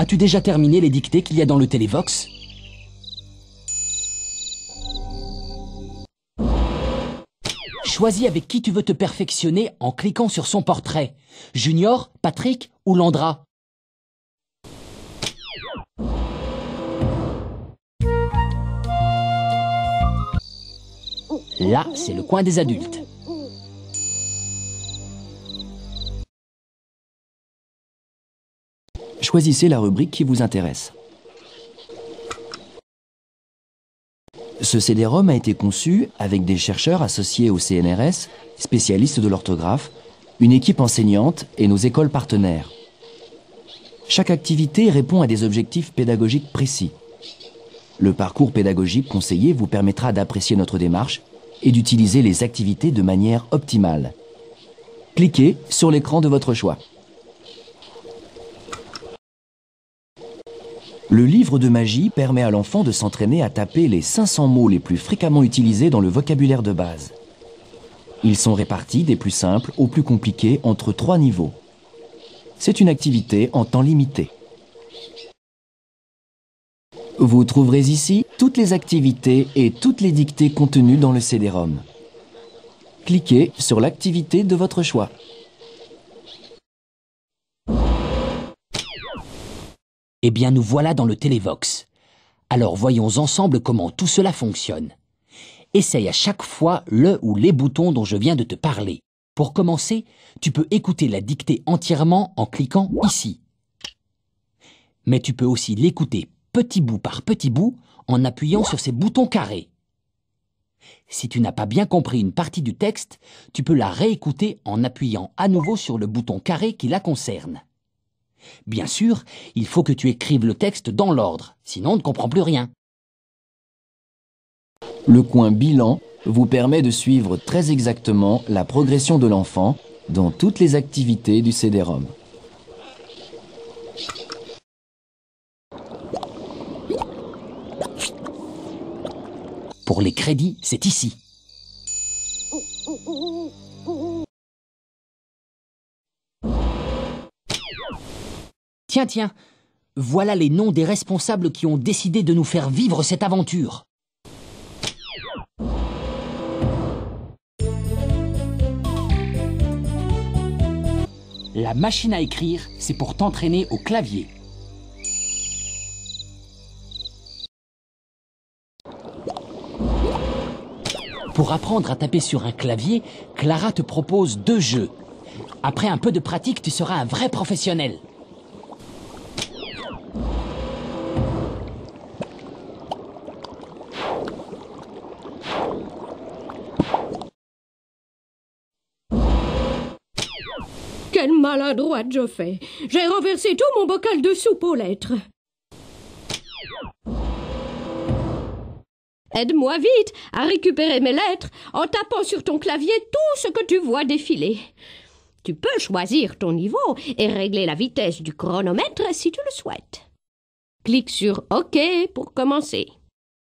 As-tu déjà terminé les dictées qu'il y a dans le télévox Choisis avec qui tu veux te perfectionner en cliquant sur son portrait. Junior, Patrick ou Landra Là, c'est le coin des adultes. Choisissez la rubrique qui vous intéresse. Ce CD-ROM a été conçu avec des chercheurs associés au CNRS, spécialistes de l'orthographe, une équipe enseignante et nos écoles partenaires. Chaque activité répond à des objectifs pédagogiques précis. Le parcours pédagogique conseillé vous permettra d'apprécier notre démarche et d'utiliser les activités de manière optimale. Cliquez sur l'écran de votre choix. Le livre de magie permet à l'enfant de s'entraîner à taper les 500 mots les plus fréquemment utilisés dans le vocabulaire de base. Ils sont répartis des plus simples aux plus compliqués entre trois niveaux. C'est une activité en temps limité. Vous trouverez ici toutes les activités et toutes les dictées contenues dans le CD-ROM. Cliquez sur l'activité de votre choix. Eh bien, nous voilà dans le télévox. Alors voyons ensemble comment tout cela fonctionne. Essaye à chaque fois le ou les boutons dont je viens de te parler. Pour commencer, tu peux écouter la dictée entièrement en cliquant ici. Mais tu peux aussi l'écouter petit bout par petit bout en appuyant sur ces boutons carrés. Si tu n'as pas bien compris une partie du texte, tu peux la réécouter en appuyant à nouveau sur le bouton carré qui la concerne. Bien sûr, il faut que tu écrives le texte dans l'ordre, sinon on ne comprend plus rien. Le coin bilan vous permet de suivre très exactement la progression de l'enfant dans toutes les activités du CD-ROM. Pour les crédits, c'est ici. Tiens, tiens, voilà les noms des responsables qui ont décidé de nous faire vivre cette aventure. La machine à écrire, c'est pour t'entraîner au clavier. Pour apprendre à taper sur un clavier, Clara te propose deux jeux. Après un peu de pratique, tu seras un vrai professionnel. Quelle maladroite je fais. J'ai renversé tout mon bocal de soupe aux lettres. Aide-moi vite à récupérer mes lettres en tapant sur ton clavier tout ce que tu vois défiler. Tu peux choisir ton niveau et régler la vitesse du chronomètre si tu le souhaites. Clique sur OK pour commencer.